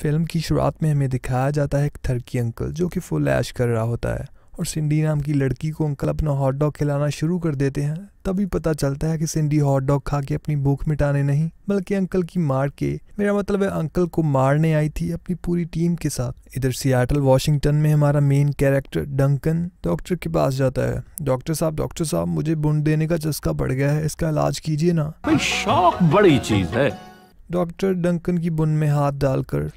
Film की शुरुआत में हमें दिखाया जाता है एक थर्की अंकल जो कि फुल ऐश कर रहा होता है और सिंडी नाम की लड़की को अंकल अपना हॉट डॉग खिलाना शुरू कर देते हैं तभी पता चलता है कि सिंडी हॉट डॉग खा के अपनी भूख मिटाने नहीं बल्कि अंकल की मार के मेरा मतलब है अंकल को मारने आई थी अपनी पूरी टीम के साथ इधर सियाटल वॉशिंगटन में हमारा मेन कैरेक्टर डंकन डॉक्टर के पास जाता है डॉक्टर साहब डॉक्टर साहब मुझे बुंड देने का चस्का पड़ गया है इसका इलाज कीजिए ना शौक बड़ी चीज है डॉक्टर डंकन की बुन में हाथ डालकर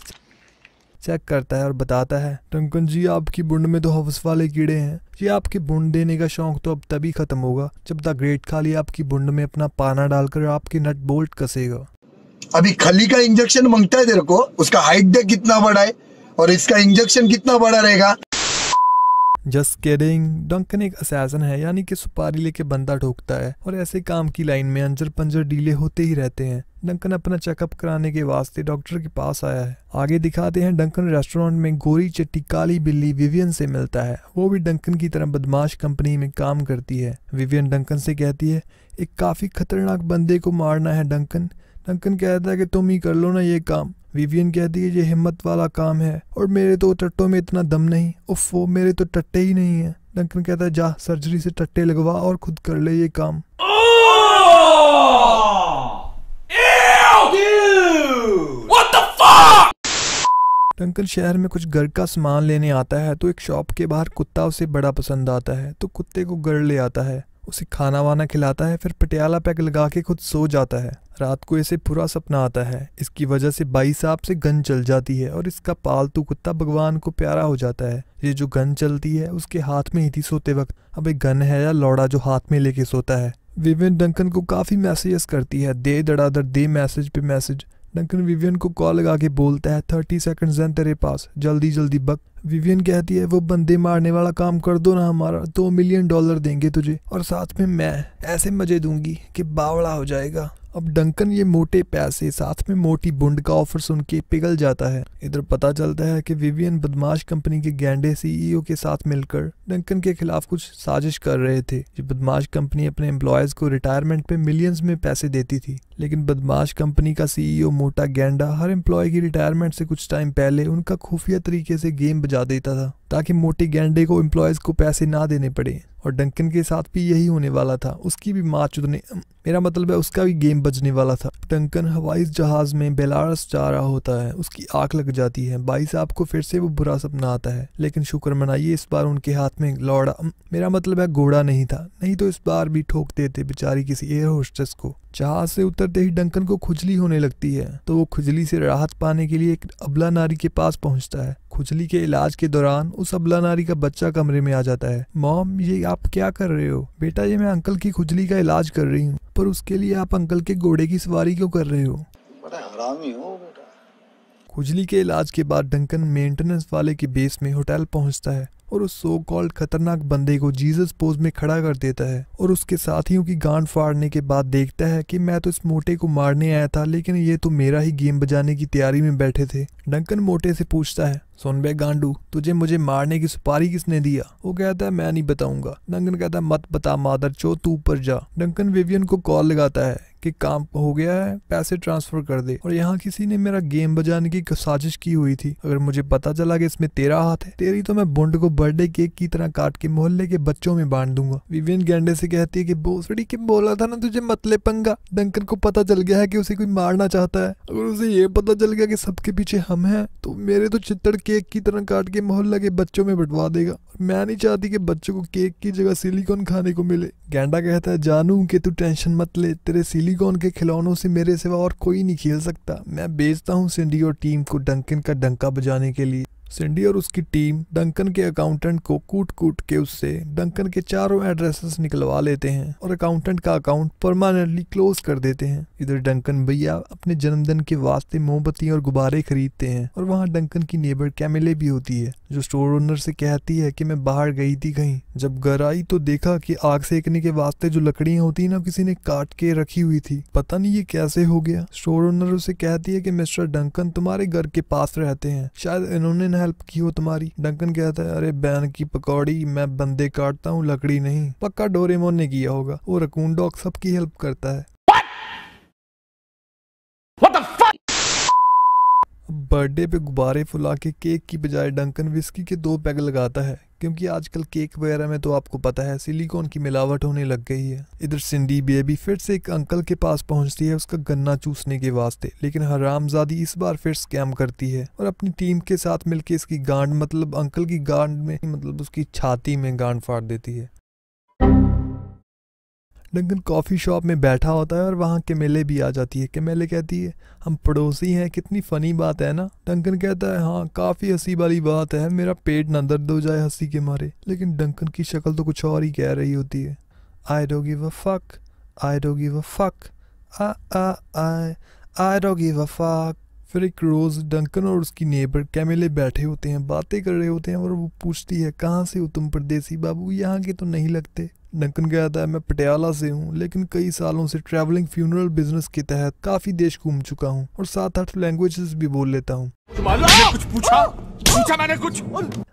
चेक करता है और बताता है डंकन जी आपकी बुंड में तो हवस वाले कीड़े हैं ये आपकी बुंड देने का शौक तो अब तभी खत्म होगा जब द ग्रेट खाली आपकी बुंड में अपना पाना डालकर आपके नट बोल्ट कसेगा अभी खली का इंजेक्शन मांगता है तेरे को उसका हाइट देख कितना बड़ा है और इसका इंजेक्शन कितना बड़ा रहेगा जस्ट केडिंग डंकन एक असैसन है यानी कि सुपारी लेके बंदा ठोकता है और ऐसे काम की लाइन में अंजर पंजर डीले होते ही रहते हैं डंकन अपना चेकअप कराने के वास्ते डॉक्टर के पास आया है आगे दिखाते हैं डंकन रेस्टोरेंट में गोरी चट्टी काली बिल्ली विवियन से मिलता है वो भी डंकन की तरह बदमाश कंपनी में काम करती है विवियन डंकन से कहती है एक काफी खतरनाक बंदे को मारना है डंकन डंकन कहता है कि तुम ही कर लो ना ये काम विवियन कहती है ये हिम्मत वाला काम है और मेरे तो टट्टों में इतना दम नहीं उफ़ो मेरे तो टट्टे ही नहीं है डंकन कहता है जा सर्जरी से टट्टे लगवा और खुद कर ले ये काम डंकन शहर में कुछ घर का सामान लेने आता है तो एक शॉप के बाहर कुत्ता उसे बड़ा पसंद आता है तो कुत्ते को घर ले आता है उसे खाना वाना खिलाता है फिर पटियाला पैक लगा के खुद सो जाता है रात को इसे पूरा सपना आता है इसकी वजह से बाई साहब से गन चल जाती है और इसका पालतू कुत्ता भगवान को प्यारा हो जाता है ये जो गन चलती है उसके हाथ में ही थी सोते वक्त अब एक गन है या लौड़ा जो हाथ में लेके सोता है विविन डंकन को काफ़ी मैसेजेस करती है दे दर दे मैसेज पे मैसेज डंकन विवियन को कॉल लगा के बोलता है थर्टी सेकंड्स हैं तेरे पास जल्दी जल्दी बक विवियन कहती है वो बंदे मारने वाला काम कर दो ना हमारा दो मिलियन डॉलर देंगे तुझे और साथ में मैं ऐसे मजे दूंगी कि बावड़ा हो जाएगा अब डंकन ये मोटे पैसे साथ में मोटी बुंड का ऑफर सुन के पिघल जाता है इधर पता चलता है कि विवियन बदमाश कंपनी के गैंडे सीईओ e के साथ मिलकर डंकन के खिलाफ कुछ साजिश कर रहे थे जो बदमाश कंपनी अपने एम्प्लॉयज को रिटायरमेंट पे मिलियंस में पैसे देती थी लेकिन बदमाश कंपनी का सीईओ e मोटा गैंडा हर एम्प्लॉय की रिटायरमेंट से कुछ टाइम पहले उनका खुफिया तरीके से गेम बजा देता था ताकि मोटी गेंडे को एम्प्लॉयज़ को पैसे ना देने पड़े और डंकन के साथ भी यही होने वाला था उसकी भी माँ चुदने मेरा मतलब है उसका भी गेम बजने वाला था डंकन हवाई जहाज में बेलारस जा रहा होता है उसकी आंख लग जाती है भाई साहब को फिर से वो बुरा सपना आता है लेकिन शुक्र मनाइए इस बार उनके हाथ में लौड़ा मेरा मतलब है घोड़ा नहीं था नहीं तो इस बार भी ठोक देते बेचारी किसी एयर होस्टेस को जहाज से उतरते ही डंकन को खुजली होने लगती है तो वो खुजली से राहत पाने के लिए एक अबला नारी के पास पहुंचता है खुजली के इलाज के दौरान उस अबला नारी का बच्चा कमरे में आ जाता है मॉम ये आप क्या कर रहे हो बेटा ये मैं अंकल की खुजली का इलाज कर रही हूँ पर उसके लिए आप अंकल के घोड़े की सवारी क्यों कर रहे हो खुजली के इलाज के बाद डंकन मेंटेनेंस वाले के बेस में होटल पहुंचता है और उस सो कॉल्ड खतरनाक बंदे को जीसस पोज में खड़ा कर देता है और उसके साथियों की गांड फाड़ने के बाद देखता है कि मैं तो इस मोटे को मारने आया था लेकिन ये तो मेरा ही गेम बजाने की तैयारी में बैठे थे डंकन मोटे से पूछता है सोनबे गांडू तुझे मुझे मारने की सुपारी किसने दिया वो कहता है मैं नहीं बताऊंगा डंकन कहता है मत बता मादर चो तू ऊपर जा डंकन विवियन को कॉल लगाता है कि काम हो गया है पैसे ट्रांसफर कर दे और यहाँ किसी ने मेरा गेम बजाने की साजिश की हुई थी अगर मुझे पता चला कि इसमें तेरा हाथ है तेरी तो मैं बुंड को बर्थडे केक की तरह काट के मोहल्ले के बच्चों में बांट दूंगा विवियन गेंडे से कहती है कि बोसड़ी के बोला था ना तुझे मतले पंगा डंकन को पता चल गया है कि उसे कोई मारना चाहता है अगर उसे ये पता चल गया कि सबके पीछे हम है तो मेरे तो चित्तड़ केक की तरह काट के मोहल्ला के बच्चों में बंटवा देगा मैं नहीं चाहती कि बच्चों को केक की जगह सिलिकॉन खाने को मिले गेंडा कहता है जानू कि तू टेंशन मत ले तेरे सिलिकॉन के खिलौनों से मेरे सिवा और कोई नहीं खेल सकता मैं बेचता हूँ सिंडी और टीम को डंकिन का डंका बजाने के लिए सिंडी और उसकी टीम डंकन के अकाउंटेंट को कूट कूट के उससे डंकन के चारों एड्रेसेस निकलवा लेते हैं और अकाउंटेंट का अकाउंट परमानेंटली क्लोज कर देते हैं इधर डंकन भैया अपने जन्मदिन के वास्ते मोमबत्तियां और गुब्बारे खरीदते हैं और वहाँ डंकन की नेबर कैमिले भी होती है जो स्टोर ओनर से कहती है कि मैं बाहर गई थी कहीं जब घर आई तो देखा कि आग सेकने के वास्ते जो लकड़ियां होती ना किसी ने काट के रखी हुई थी पता नहीं ये कैसे हो गया स्टोर ओनर उसे कहती है कि मिस्टर डंकन तुम्हारे घर के पास रहते हैं शायद इन्होंने ना हेल्प की हो तुम्हारी डंकन कहता है अरे बैन की पकौड़ी मैं बंदे काटता हूँ लकड़ी नहीं पक्का डोरेमोन ने किया होगा वो रकून डॉग सबकी हेल्प करता है बर्थडे पे गुब्बारे फुला के केक की बजाय डंकन विस्की के दो पैग लगाता है क्योंकि आजकल केक वगैरह में तो आपको पता है सिलिकॉन की मिलावट होने लग गई है इधर सिंडी बेबी फिर से एक अंकल के पास पहुंचती है उसका गन्ना चूसने के वास्ते लेकिन हरामजादी इस बार फिर स्कैम करती है और अपनी टीम के साथ मिलके इसकी गांड मतलब अंकल की गांड में मतलब उसकी छाती में गांड फाड़ देती है डंकन कॉफ़ी शॉप में बैठा होता है और वहाँ केमेले भी आ जाती है केमेले कहती है हम पड़ोसी हैं कितनी फ़नी बात है ना डंकन कहता है हाँ काफ़ी हंसी वाली बात है मेरा पेट ना दर्द हो जाए हंसी के मारे लेकिन डंकन की शक्ल तो कुछ और ही कह रही होती है आई डो व a fuck I do give a fuck I do give fuck फिर एक रोज़ डंकन और उसकी नेबर कैमेले बैठे होते हैं बातें कर रहे होते हैं और वो पूछती है कहाँ से हो तुम परदेसी बाबू यहाँ के तो नहीं लगते नंकन गया था मैं पटियाला से हूँ लेकिन कई सालों से ट्रैवलिंग फ्यूनरल बिजनेस के तहत काफी देश घूम चुका हूँ और सात आठ लैंग्वेजेस भी बोल लेता हूँ कुछ पूछा पूछा मैंने कुछ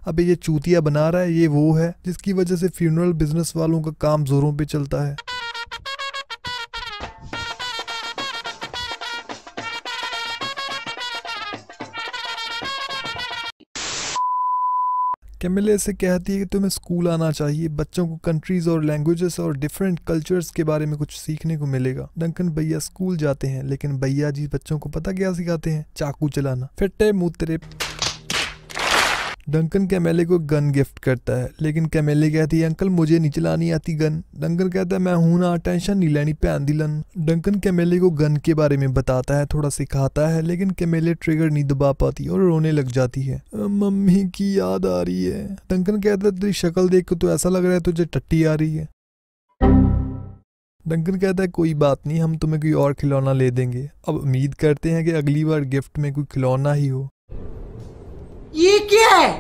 अबे ये चूतिया बना रहा है ये वो है जिसकी वजह से फ्यूनरल बिजनेस वालों का काम जोरों पे चलता है कैमिले से कहती है कि तुम्हें स्कूल आना चाहिए बच्चों को कंट्रीज और लैंग्वेजेस और डिफरेंट कल्चर्स के बारे में कुछ सीखने को मिलेगा डंकन भैया स्कूल जाते हैं लेकिन भैया जी बच्चों को पता क्या सिखाते हैं चाकू चलाना फिट्टे मूत्रे डंकन कैमेले को गन गिफ्ट करता है लेकिन कैमेले कहती है अंकल मुझे नहीं चलानी आती गन डंकन कहता है मैं हूं ना टेंशन नहीं लेनी भैन दिलन डंकन कैमेले को गन के बारे में बताता है थोड़ा सिखाता है लेकिन कैमेले ट्रिगर नहीं दबा पाती और रोने लग जाती है मम्मी की याद आ रही है डंकन कहता है तेरी शक्ल देख तो ऐसा लग रहा है तुझे टट्टी आ रही है डंकन कहता है कोई बात नहीं हम तुम्हें कोई और खिलौना ले देंगे अब उम्मीद करते हैं कि अगली बार गिफ्ट में कोई खिलौना ही हो ये क्या है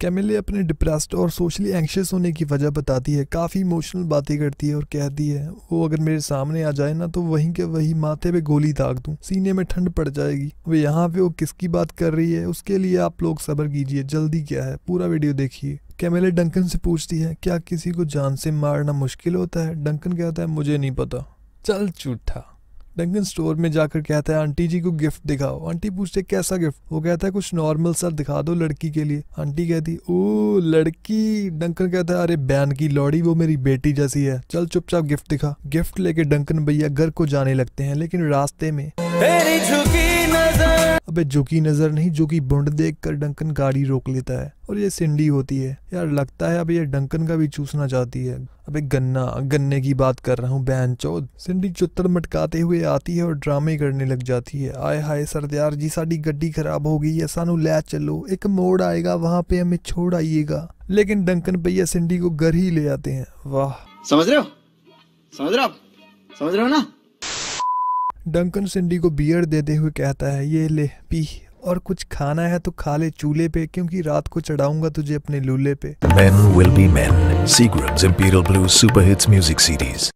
कैमिले अपने डिप्रेस्ड और सोशली एंशियस होने की वजह बताती है काफ़ी इमोशनल बातें करती है और कहती है वो अगर मेरे सामने आ जाए ना तो वहीं के वहीं माथे पे गोली दाग दूँ सीने में ठंड पड़ जाएगी वे यहाँ पे वो किसकी बात कर रही है उसके लिए आप लोग सब्र कीजिए जल्दी क्या है पूरा वीडियो देखिए कैमिले डंकन से पूछती है क्या किसी को जान से मारना मुश्किल होता है डंकन कहता है मुझे नहीं पता चल चूठा डंकन स्टोर में जाकर कहता है आंटी जी को गिफ्ट दिखाओ आंटी पूछते कैसा गिफ्ट वो कहता है कुछ नॉर्मल सा दिखा दो लड़की के लिए आंटी कहती ओ लड़की डंकन कहता है अरे बैन की लौड़ी वो मेरी बेटी जैसी है चल चुपचाप गिफ्ट दिखा गिफ्ट लेके डंकन भैया घर को जाने लगते हैं लेकिन रास्ते में अबे की नजर नहीं जोकी बुंड देख कर डंकन गाड़ी रोक लेता है और ये सिंडी होती है यार लगता है अब ये डंकन का भी चूसना चाहती है अबे गन्ना गन्ने की बात कर रहा हूँ बहन चौध सिंडी चुत्तर मटकाते हुए आती है और ड्रामे करने लग जाती है आए हाय सरदार जी साड़ी गड्डी खराब हो गई है सानू लै चलो एक मोड़ आएगा वहाँ पे हमें छोड़ आइएगा लेकिन डंकन भैया सिंडी को घर ही ले आते हैं वाह समझ रहे हो समझ रहे हो समझ रहे हो ना डंकन सिंडी को बियर देते हुए कहता है ये ले पी और कुछ खाना है तो खा ले चूल्हे पे क्योंकि रात को चढ़ाऊंगा तुझे अपने लूल्हे पे man will be man Seagram's Imperial blue super hits music series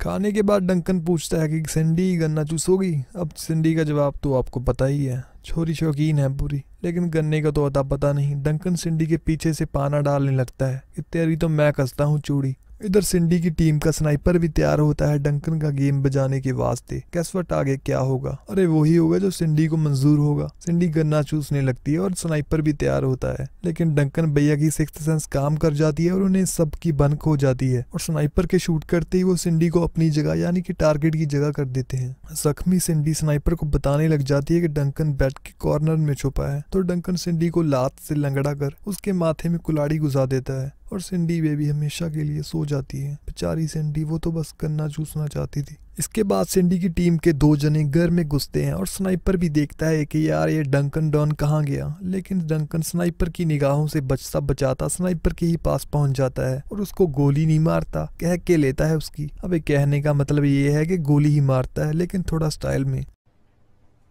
खाने के बाद डंकन पूछता है कि सिंडी गन्ना चूस होगी अब सिंडी का जवाब तो आपको पता ही है छोरी शौकीन है पूरी लेकिन गन्ने का तो अता पता नहीं डंकन सिंडी के पीछे से पाना डालने लगता है कि तेरी तो मैं कसता हूँ चूड़ी इधर सिंडी की टीम का स्नाइपर भी तैयार होता है डंकन का गेम बजाने के वास्ते कैसवट आगे क्या होगा अरे वही होगा जो सिंडी को मंजूर होगा सिंडी गन्ना चूसने लगती है और स्नाइपर भी तैयार होता है लेकिन डंकन भैया की सिक्स सेंस काम कर जाती है और उन्हें सबकी बनक हो जाती है और स्नाइपर के शूट करते ही वो सिंडी को अपनी जगह यानी की टारगेट की जगह कर देते हैं जख्मी सिंडी स्नाइपर को बताने लग जाती है की डंकन बैट के कॉर्नर में छुपा है तो डंकन सिंडी को लात से लंगड़ा कर उसके माथे में कुलाड़ी गुजा देता है और सिंडी बेबी हमेशा के लिए सो जाती है बेचारी सिंडी वो तो बस गन्ना चूसना चाहती थी इसके बाद सिंडी की टीम के दो जने घर में घुसते हैं और स्नाइपर भी देखता है कि यार ये डंकन डॉन कहाँ गया लेकिन डंकन स्नाइपर की निगाहों से बचता बचाता स्नाइपर के ही पास पहुंच जाता है और उसको गोली नहीं मारता कह के लेता है उसकी अब कहने का मतलब ये है कि गोली ही मारता है लेकिन थोड़ा स्टाइल में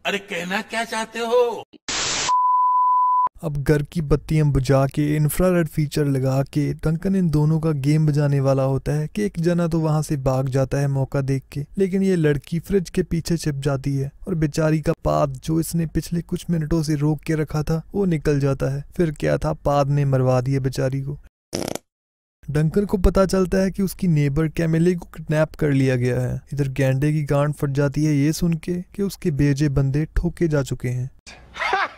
अरे कहना क्या चाहते हो अब घर की बत्तियां बुझा के इंफ्रारेड फीचर लगा के टंकन इन दोनों का गेम बजाने वाला होता है कि एक जना तो वहां से भाग जाता है मौका देख के लेकिन ये लड़की फ्रिज के पीछे छिप जाती है और बेचारी का पाद जो इसने पिछले कुछ मिनटों से रोक के रखा था वो निकल जाता है फिर क्या था पाद ने मरवा दिया बेचारी को डंकन को पता चलता है कि उसकी नेबर कैमेले को किडनैप कर लिया गया है इधर गेंडे की गांड फट जाती है ये सुन के कि उसके बेजे बंदे ठोके जा चुके हैं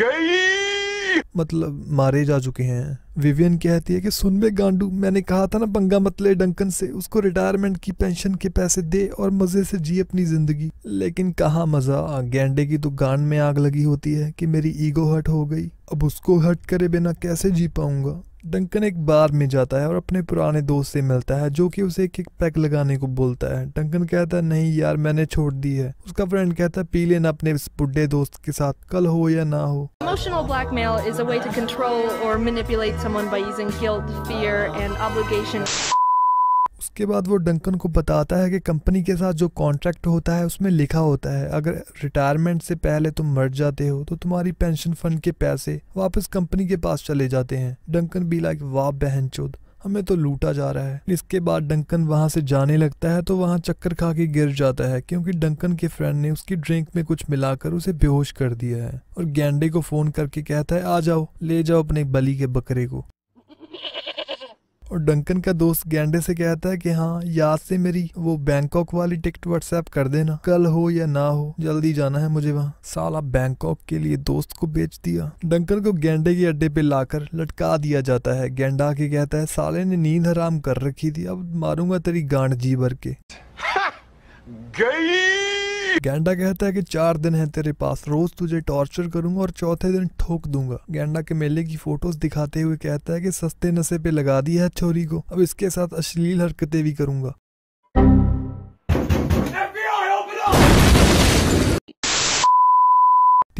गई मतलब मारे जा चुके हैं विवियन कहती है कि सुन बे गांडू मैंने कहा था ना पंगा मत ले डंकन से उसको रिटायरमेंट की पेंशन के पैसे दे और मज़े से जी अपनी ज़िंदगी लेकिन कहा मज़ा गेंडे की तो गांड में आग लगी होती है कि मेरी ईगो हट हो गई अब उसको हट करे बिना कैसे जी पाऊंगा डंकन एक बार में जाता है और अपने पुराने दोस्त से मिलता है जो कि उसे एक एक पैक लगाने को बोलता है डंकन कहता है नहीं यार मैंने छोड़ दी है उसका फ्रेंड कहता है पी लेना अपने इस बुढ़े दोस्त के साथ कल हो या ना हो emotional blackmail is a way to control और manipulate someone by using guilt, fear and obligation. उसके बाद वो डंकन को बताता है कि कंपनी के साथ जो कॉन्ट्रैक्ट होता है उसमें लिखा होता है अगर रिटायरमेंट से पहले तुम मर जाते हो तो तुम्हारी पेंशन फंड के पैसे वापस कंपनी के पास चले जाते हैं डंकन बी लाइक वाह बहन चौध हमें तो लूटा जा रहा है इसके बाद डंकन वहां से जाने लगता है तो वहां चक्कर खा के गिर जाता है क्योंकि डंकन के फ्रेंड ने उसकी ड्रिंक में कुछ मिलाकर उसे बेहोश कर दिया है और गैंडे को फोन करके कहता है आ जाओ ले जाओ अपने बली के बकरे को और डंकन का दोस्त गेंडे से कहता है कि हाँ याद से मेरी वो बैंकॉक वाली टिकट व्हाट्सएप कर देना कल हो या ना हो जल्दी जाना है मुझे वहाँ साला बैंकॉक के लिए दोस्त को बेच दिया डंकन को गेंडे के अड्डे पे लाकर लटका दिया जाता है गेंडा के कहता है साले ने नींद हराम कर रखी थी अब मारूंगा तेरी गांड जी भर के गई गेंडा कहता है कि चार दिन है तेरे पास रोज तुझे टॉर्चर करूंगा और चौथे दिन ठोक दूंगा गेंडा के मेले की फोटोज दिखाते हुए कहता है कि सस्ते नशे पे लगा दिया है छोरी को अब इसके साथ अश्लील हरकतें भी करूंगा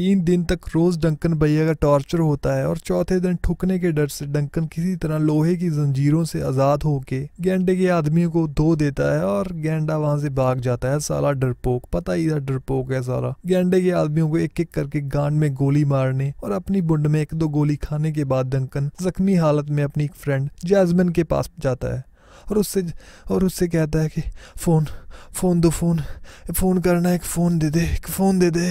तीन दिन तक रोज़ डंकन भैया का टॉर्चर होता है और चौथे दिन ठुकने के डर से डंकन किसी तरह लोहे की जंजीरों से आज़ाद होके गेंडे के आदमियों को धो देता है और गेंडा वहां से भाग जाता है साला डरपोक पता ही था डरपोक है सारा गेंडे के आदमियों को एक एक करके गांड में गोली मारने और अपनी बुंड में एक दो गोली खाने के बाद डंकन जख्मी हालत में अपनी एक फ्रेंड जैजमिन के पास जाता है और उससे और उससे कहता है कि फ़ोन फ़ोन दो फ़ोन फ़ोन करना है फ़ोन दे दे एक फ़ोन दे दे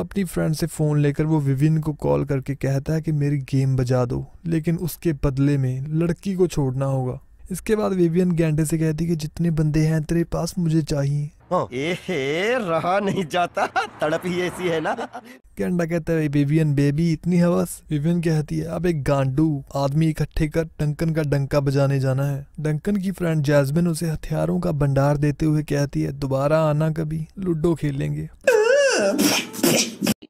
अपनी फ्रेंड से फ़ोन लेकर वो विविन को कॉल करके कहता है कि मेरी गेम बजा दो लेकिन उसके बदले में लड़की को छोड़ना होगा इसके बाद विवियन गेंडे से कहती कि जितने बंदे हैं तेरे पास मुझे चाहिए हाँ। एहे, रहा नहीं जाता तड़प ही ऐसी है ना कैंडा कहता है विवियन बेबी इतनी हवस विवियन कहती है अब एक गांडू आदमी इकट्ठे कर डंकन का डंका बजाने जाना है डंकन की फ्रेंड जैस्मिन उसे हथियारों का भंडार देते हुए कहती है दोबारा आना कभी लूडो खेलेंगे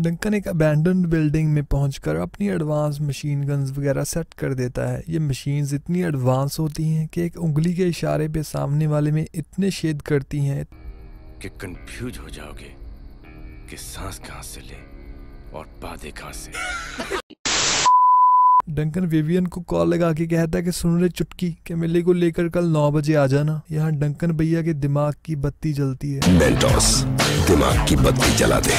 डंकन एक अबेंडन बिल्डिंग में पहुंचकर अपनी एडवांस मशीन गन्स वगैरह सेट कर देता है ये मशीन्स इतनी एडवांस होती हैं कि एक उंगली के इशारे पे सामने वाले में इतने शेद करती हैं कि कंफ्यूज हो जाओगे कि सांस कहाँ से ले और बाधे कहाँ से डंकन विवियन को कॉल लगा के कहता है कि सुन रहे चुटकी के मेले को लेकर कल नौ बजे आ जाना यहाँ डंकन भैया के दिमाग की बत्ती जलती है Mentos, दिमाग की बत्ती जला दे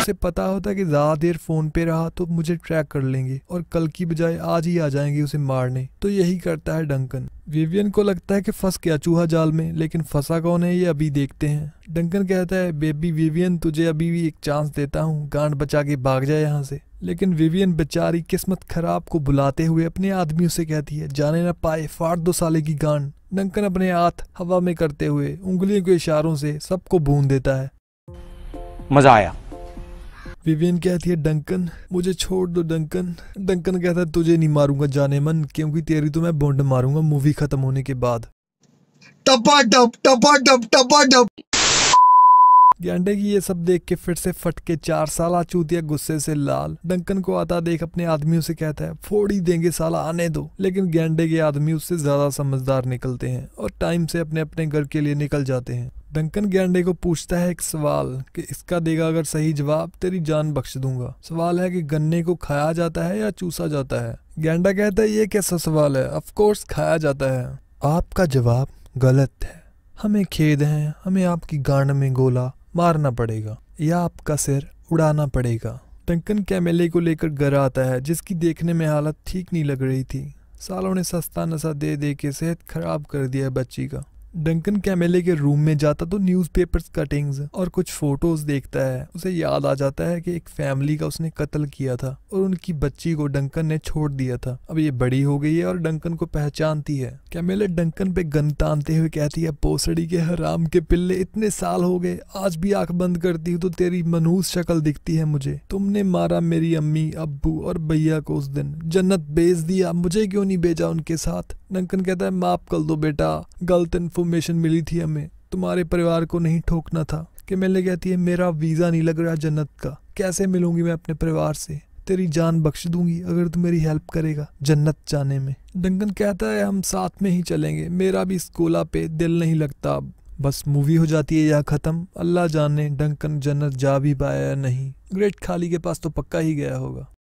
उसे पता होता कि ज्यादा देर फोन पे रहा तो मुझे ट्रैक कर लेंगे और कल की बजाय आज ही आ जाएंगे उसे मारने तो यही करता है डंकन विवियन को लगता है कि फंस गया चूहा जाल में लेकिन फंसा कौन है ये अभी देखते हैं डंकन कहता है बेबी विवियन तुझे अभी भी एक चांस देता हूँ गांड बचा के भाग जाए यहाँ से लेकिन विवियन बेचारी किस्मत खराब को बुलाते हुए अपने आदमियों से कहती है जाने ना पाए फाड़ दो साले की गांड डंकन अपने हाथ हवा में करते हुए उंगलियों के इशारों से सबको भून देता है मजा आया विवियन कहती है डंकन मुझे छोड़ दो डंकन डंकन कहता है तुझे नहीं मारूंगा जाने मन क्योंकि तेरी तो मैं बोंड मारूंगा मूवी खत्म होने के बाद टपा डप टपा डप टपा डप गेंडे की ये सब देख के फिर से फट के चार साला चूतिया गुस्से से लाल डंकन को आता देख अपने आदमियों से कहता है फोड़ी देंगे साला आने दो लेकिन गेंडे के आदमी उससे ज्यादा समझदार निकलते हैं और टाइम से अपने अपने घर के लिए निकल जाते हैं डंकन गैंडे को पूछता है एक सवाल कि इसका देगा अगर सही जवाब तेरी जान बख्श दूंगा सवाल है कि गन्ने को खाया जाता है या चूसा जाता है गैंडा कहता है ये कैसा सवाल है अफकोर्स खाया जाता है आपका जवाब गलत है हमें खेद है हमें आपकी गांड में गोला मारना पड़ेगा या आपका सिर उड़ाना पड़ेगा टंकन कैमेले को लेकर घर आता है जिसकी देखने में हालत ठीक नहीं लग रही थी सालों ने सस्ता नशा दे दे के सेहत खराब कर दिया बच्ची का डंकन कैमेले के रूम में जाता तो न्यूज़पेपर्स कटिंग्स और कुछ फोटोज देखता है उसे याद आ जाता है कि एक फैमिली का उसने कत्ल किया था और उनकी बच्ची को डंकन ने छोड़ दिया था अब ये बड़ी हो गई है और डंकन को पहचानती है कैमेले डंकन पे गन तानते हुए कहती है पोसड़ी के हराम के पिल्ले इतने साल हो गए आज भी आंख बंद करती हूँ तो तेरी मनहूस शक्ल दिखती है मुझे तुमने मारा मेरी अम्मी अबू और भैया को उस दिन जन्नत भेज दिया मुझे क्यों नहीं भेजा उनके साथ नंकन कहता है माफ कर दो बेटा गलत इन्फॉर्मेशन मिली थी हमें तुम्हारे परिवार को नहीं ठोकना था कि मैंने कहती है मेरा वीज़ा नहीं लग रहा जन्नत का कैसे मिलूंगी मैं अपने परिवार से तेरी जान बख्श दूंगी अगर तू मेरी हेल्प करेगा जन्नत जाने में डंकन कहता है हम साथ में ही चलेंगे मेरा भी इस कोला पे दिल नहीं लगता अब बस मूवी हो जाती है या ख़त्म अल्लाह जाने डंकन जन्नत जा भी पाया नहीं ग्रेट खाली के पास तो पक्का ही गया होगा